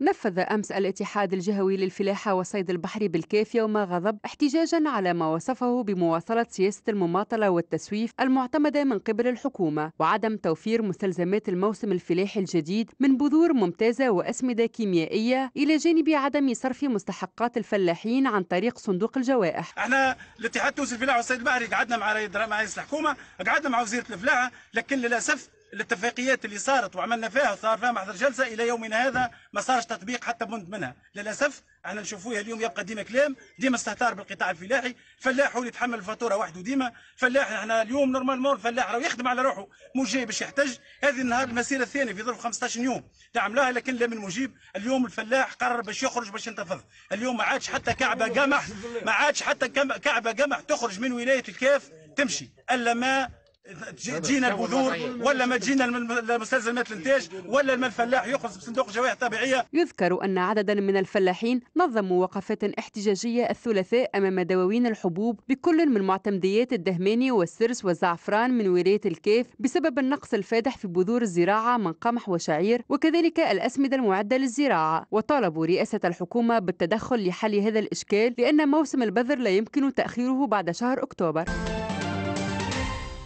نفذ أمس الاتحاد الجهوي للفلاحة وصيد البحر بالكيف يوم غضب احتجاجا على ما وصفه بمواصلة سياسة المماطلة والتسويف المعتمدة من قبل الحكومة وعدم توفير مستلزمات الموسم الفلاحي الجديد من بذور ممتازة وأسمدة كيميائية إلى جانب عدم صرف مستحقات الفلاحين عن طريق صندوق الجوائح. احنا الاتحاد التونسي للفلاحة وصيد البحري قعدنا مع رئيس الحكومة قعدنا مع وزيرة الفلاحة لكن للأسف الاتفاقيات اللي صارت وعملنا فيها وصار فيها محضر جلسه الى يومنا هذا ما صارش تطبيق حتى بند منها للاسف احنا نشوفوها اليوم يبقى ديما كلام ديما استهتار بالقطاع الفلاحي فلاح هو اللي يتحمل الفاتوره وحده ديما فلاح احنا اليوم نورمال مور فلاح راه يخدم على روحه مش جاي باش يحتج هذه النهار المسيره الثانيه في ظرف 15 يوم تعملها لكن لا من مجيب اليوم الفلاح قرر باش يخرج باش ينتفض اليوم ما عادش حتى كعبه قمح ما عادش حتى كعبه قمح تخرج من ولايه الكاف تمشي الا ما جينا البذور ولا ما جينا المستلزمات الانتاج ولا ما الفلاح يخرج بصندوق جوائح طبيعيه يذكر ان عددا من الفلاحين نظموا وقفات احتجاجيه الثلاثاء امام دواوين الحبوب بكل من معتمديات الدهماني والسرس والزعفران من ولايه الكيف بسبب النقص الفادح في بذور الزراعه من قمح وشعير وكذلك الاسمده المعده للزراعه وطالبوا رئاسه الحكومه بالتدخل لحل هذا الاشكال لان موسم البذر لا يمكن تاخيره بعد شهر اكتوبر